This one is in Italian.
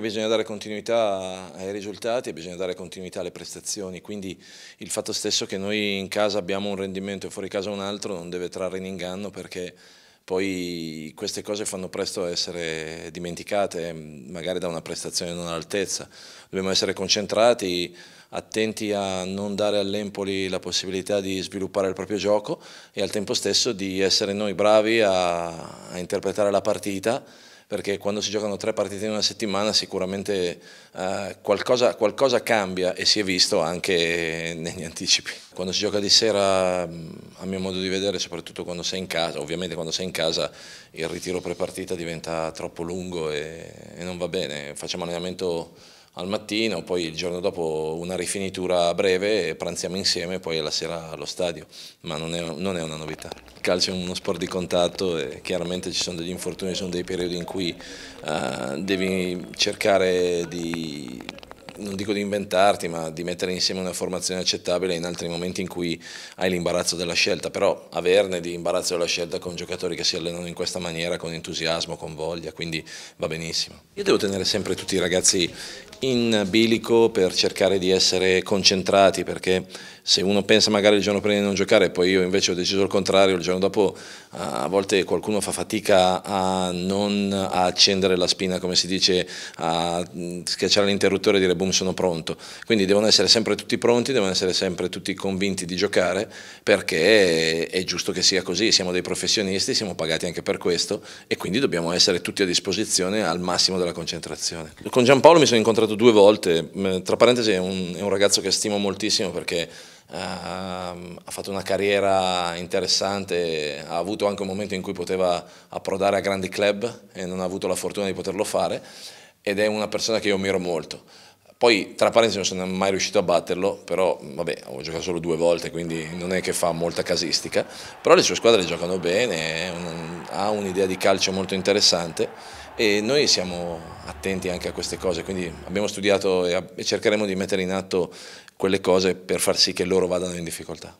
bisogna dare continuità ai risultati e bisogna dare continuità alle prestazioni, quindi il fatto stesso che noi in casa abbiamo un rendimento e fuori casa un altro non deve trarre in inganno perché poi queste cose fanno presto a essere dimenticate, ehm, magari da una prestazione non all'altezza. Dobbiamo essere concentrati, attenti a non dare all'Empoli la possibilità di sviluppare il proprio gioco e al tempo stesso di essere noi bravi a, a interpretare la partita perché quando si giocano tre partite in una settimana sicuramente eh, qualcosa, qualcosa, cambia e si è visto anche negli anticipi. Quando si gioca di sera, mm, a mio modo di vedere, soprattutto quando sei in casa, ovviamente quando sei in casa il ritiro pre-partita diventa troppo lungo e, e non va bene, facciamo allenamento al mattino, poi il giorno dopo una rifinitura breve, pranziamo insieme e poi alla sera allo stadio, ma non è, non è, una novità. Il calcio è uno sport di contatto e chiaramente ci sono degli infortuni, sono dei periodi in cui uh, devi cercare di non dico di inventarti, ma di mettere insieme una formazione accettabile in altri momenti in cui hai l'imbarazzo della scelta, però averne di imbarazzo della scelta con giocatori che si allenano in questa maniera, con entusiasmo, con voglia, quindi va benissimo. Io devo tenere sempre tutti i ragazzi in bilico per cercare di essere concentrati perché se uno pensa magari il giorno prima di non giocare e poi io invece ho deciso il contrario il giorno dopo eh, a volte qualcuno fa fatica a non a accendere la spina come si dice a mm, schiacciare l'interruttore e dire boom sono pronto quindi devono essere sempre tutti pronti devono essere sempre tutti convinti di giocare perché è giusto che sia così siamo dei professionisti siamo pagati anche per questo e quindi dobbiamo essere tutti a disposizione al massimo della concentrazione con Giampaolo mi sono incontrato stato due volte, mm, tra parentesi è un, è un ragazzo che stimo moltissimo perché uh, ha fatto una carriera interessante, ha avuto anche un momento in cui poteva approdare a grandi club e non ha avuto la fortuna di poterlo fare ed è una persona che io ammiro molto. Poi, tra parentesi, non sono mai riuscito a batterlo, però, vabbè, ho giocato solo due volte, quindi non è che fa molta casistica, però le sue squadre giocano bene, un, ha un'idea di calcio molto interessante e noi siamo attenti anche a queste cose, quindi abbiamo studiato e cercheremo di mettere in atto quelle cose per far sì che loro vadano in difficoltà.